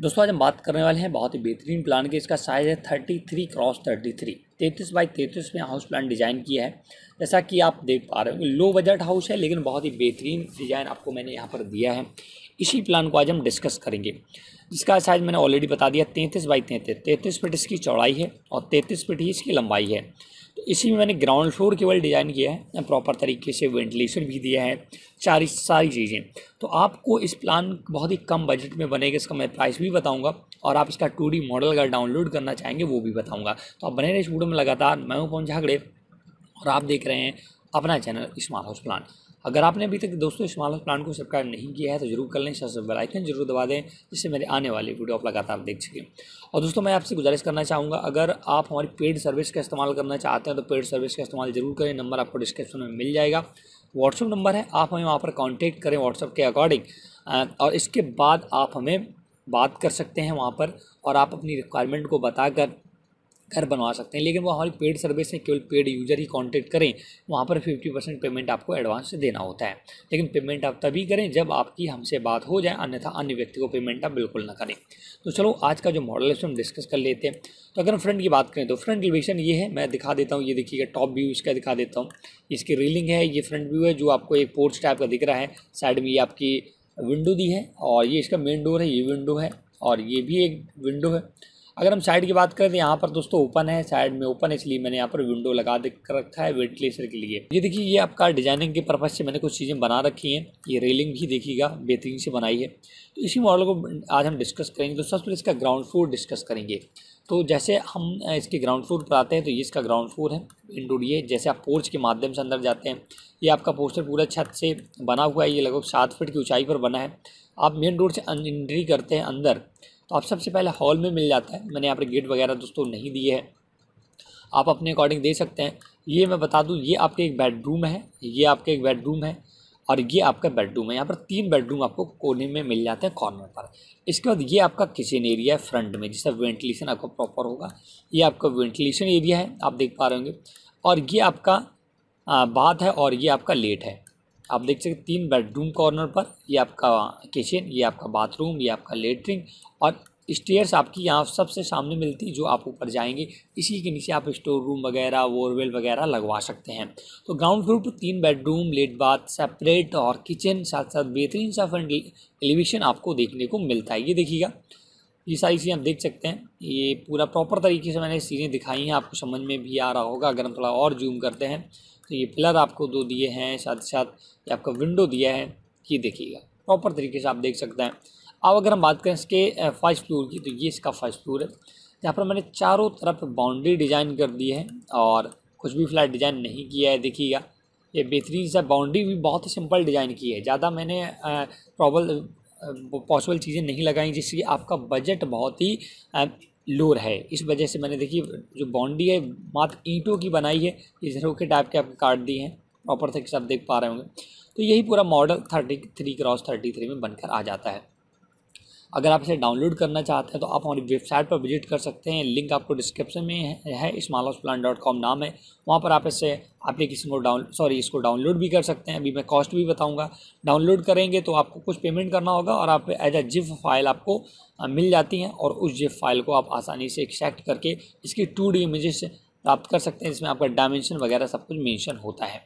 दोस्तों आज हम बात करने वाले हैं बहुत ही बेहतरीन प्लान की इसका साइज़ है thirty three cross thirty three तैंतीस बाई तैंतीस में हाउस प्लान डिज़ाइन किया है जैसा कि आप देख पा रहे हो लो बजट हाउस है लेकिन बहुत ही बेहतरीन डिज़ाइन आपको मैंने यहाँ पर दिया है इसी प्लान को आज हम डिस्कस करेंगे जिसका साइज मैंने ऑलरेडी बता दिया तैंतीस बाई तैंतीस तैंतीस फिट इसकी चौड़ाई है और तैंतीस फिट ही इसकी लंबाई है तो इसी में मैंने ग्राउंड फ्लोर केवल डिज़ाइन किया है प्रॉपर तरीके से वेंटिलेशन भी दिया है सारी सारी चीज़ें तो आपको इस प्लान बहुत ही कम बजट में बनेगा इसका मैं प्राइस भी बताऊंगा और आप इसका टू मॉडल अगर डाउनलोड करना चाहेंगे वो भी बताऊंगा तो आप बने रहे इस वीडियो में लगातार मैं हूँ पहुँच झगड़े और आप देख रहे हैं अपना चैनल स्मार्ट हाउस प्लान अगर आपने अभी तक दोस्तों इस मालस प्लान को सब्सक्राइब नहीं किया है तो जरूर कर लें साथ जरूर दबा दें जिससे मेरे आने वाले वीडियो आप लगातार देख सकें और दोस्तों मैं आपसे गुजारिश करना चाहूँगा अगर आप हमारी पेड सर्विस का इस्तेमाल करना चाहते हैं तो पेड सर्विस का इस्तेमाल जरूर करें नंबर आपको डिस्क्रिप्शन में मिल जाएगा व्हाट्सअप नंबर है आप हमें वहाँ पर कॉन्टेक्ट करें व्हाट्सअप के अकॉर्डिंग और इसके बाद आप हमें बात कर सकते हैं वहाँ पर और आप अपनी रिक्वायरमेंट को बताकर घर बनवा सकते हैं लेकिन वो हमारी पेड सर्विस में केवल पेड यूजर ही कांटेक्ट करें वहाँ पर फिफ्टी परसेंट पेमेंट आपको एडवांस देना होता है लेकिन पेमेंट आप तभी करें जब आपकी हमसे बात हो जाए अन्यथा अन्य व्यक्ति को पेमेंट आप बिल्कुल ना करें तो चलो आज का जो मॉडल है उसमें हम डिस्कस कर लेते हैं तो अगर हम फ्रंट की बात करें तो फ्रंट एलिवेशन ये है मैं दिखा देता हूँ ये देखिएगा टॉप व्यू इसका दिखा देता हूँ इसकी रीलिंग है ये फ्रंट व्यू है जो आपको एक पोर्च टाइप का दिख रहा है साइड में ये आपकी विंडो दी है और ये इसका मेन डोर है ये विंडो है और ये भी एक विंडो है अगर हम साइड की बात करें तो यहाँ पर दोस्तों ओपन है साइड में ओपन है इसलिए मैंने यहाँ पर विंडो लगा कर रखा है वेंटिलेशन के लिए ये देखिए ये आपका डिजाइनिंग के पर्पज से मैंने कुछ चीज़ें बना रखी हैं ये रेलिंग भी देखिएगा बेहतरीन से बनाई है तो इसी मॉडल को आज हम डिस्कस करेंगे तो सबसे पहले इसका ग्राउंड फ्लोर डिस्कस करेंगे तो जैसे हम इसके ग्राउंड फ्लोर पर आते हैं तो ये इसका ग्राउंड फ्लोर है इंडोर ये जैसे आप पोर्च के माध्यम से अंदर जाते हैं ये आपका पोस्टर पूरा छत से बना हुआ है ये लगभग सात फीट की ऊंचाई पर बना है आप मेन डोर से एंट्री करते हैं अंदर तो आप सबसे पहले हॉल में मिल जाता है मैंने यहाँ पर गेट वगैरह दोस्तों नहीं दिए है आप अपने अकॉर्डिंग दे सकते हैं ये मैं बता दूँ ये आपके एक बेडरूम है ये आपके एक बेडरूम है और ये आपका बेडरूम है यहाँ पर तीन बेडरूम आपको कोने में मिल जाते हैं कॉर्नर पर इसके बाद ये आपका किचन एरिया है फ्रंट में जिससे वेंटिलेशन आपका प्रॉपर होगा ये आपका वेंटिलेशन एरिया है आप देख पा रहे होंगे और ये आपका बाथ है और ये आपका लेट है आप देख सकते तीन बेडरूम कॉर्नर पर ये आपका किचन ये आपका बाथरूम ये आपका लेटरिन और स्टेयर्स आपकी यहाँ सबसे सामने मिलती जो आप ऊपर जाएंगे इसी के नीचे आप स्टोर रूम वगैरह वोरवेल वगैरह लगवा सकते हैं तो ग्राउंड फ्लोर पर तीन बेडरूम लेट बाथ सेपरेट और किचन साथ साथ बेहतरीन सा फ्रंट एलिवेशन आपको देखने को मिलता है ये देखिएगा ये सारी चीज़ें आप देख सकते हैं ये पूरा प्रॉपर तरीके से मैंने चीज़ें दिखाई हैं आपको समझ में भी आ रहा होगा अगर हम थोड़ा और जूम करते हैं तो ये पिलर आपको दो दिए हैं साथ ही साथ ये आपका विंडो दिया है ये देखिएगा प्रॉपर तरीके से आप देख सकते हैं अब अगर हम बात करें इसके फर्स्ट फ्लोर की तो ये इसका फर्स्ट फ्लोर है यहाँ पर मैंने चारों तरफ बाउंड्री डिज़ाइन कर दी है और कुछ भी फ्लैट डिज़ाइन नहीं किया है देखिएगा ये बेहतरीन सा बाउंड्री भी बहुत ही सिंपल डिज़ाइन की है ज़्यादा मैंने प्रॉबल पॉसिबल चीज़ें नहीं लगाई जिससे आपका बजट बहुत ही लोर है इस वजह से मैंने देखिए जो बाउंड्री है मात्र ईंटों की बनाई है इस रोके टाइप के आपके काट दिए हैं प्रॉपर तक से आप देख पा रहे होंगे तो यही पूरा model thirty three cross thirty three में बनकर आ जाता है अगर आप इसे डाउनलोड करना चाहते हैं तो आप हमारी वेबसाइट पर विजिट कर सकते हैं लिंक आपको डिस्क्रिप्शन में है इस्माल प्लान डॉट कॉम नाम है वहाँ पर आप इसे एप्लीकेशन को डाउन सॉरी इसको डाउनलोड भी कर सकते हैं अभी मैं कॉस्ट भी बताऊँगा डाउनलोड करेंगे तो आपको कुछ पेमेंट करना होगा और आप एज अ जिफ फाइल आपको मिल जाती हैं और उस जिफ फाइल को आप आसानी से एक्सेक्ट करके इसकी टू डी इमेजेस प्राप्त कर सकते हैं जिसमें आपका डायमेंशन वगैरह सब कुछ मेंशन होता है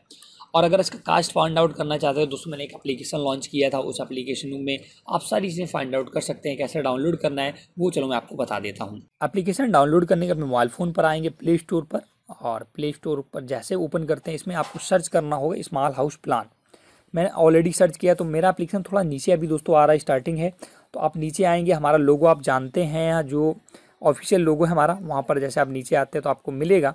और अगर इसका कास्ट फाइंड आउट करना चाहते हो दोस्तों मैंने एक एप्लीकेशन लॉन्च किया था उस एप्लीकेशन में आप सारी चीज़ें फाइंड आउट कर सकते हैं कैसे डाउनलोड करना है वो चलो मैं आपको बता देता हूँ एप्लीकेशन डाउनलोड करने के अपने मोबाइल फ़ोन पर आएंगे प्ले स्टोर पर और प्ले स्टोर पर जैसे ओपन करते हैं इसमें आपको सर्च करना होगा स्मॉल हाउस प्लान मैंने ऑलरेडी सर्च किया तो मेरा एप्लीकेशन थोड़ा नीचे अभी दोस्तों आ रहा है स्टार्टिंग है तो आप नीचे आएंगे हमारा लोगो आप जानते हैं जो ऑफिशियल लोगो है हमारा वहाँ पर जैसे आप नीचे आते हैं तो आपको मिलेगा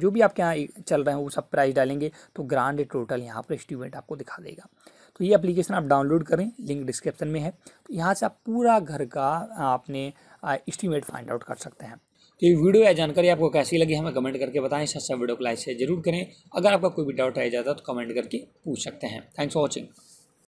जो भी आपके यहाँ चल रहे हैं वो सब प्राइस डालेंगे तो ग्रांड टोटल यहाँ पर एस्टिमेट आपको दिखा देगा तो ये एप्लीकेशन आप डाउनलोड करें लिंक डिस्क्रिप्शन में है तो यहाँ से आप पूरा घर का आपने इस्टीमेट फाइंड आउट कर सकते हैं तो ये वीडियो या जानकारी आपको कैसी लगी हमें कमेंट करके बताएं साथ वीडियो को लाइक शेयर जरूर करें अगर आपका कोई भी डाउट आया जाता है तो कमेंट करके पूछ सकते हैं थैंक्स फॉर वॉचिंग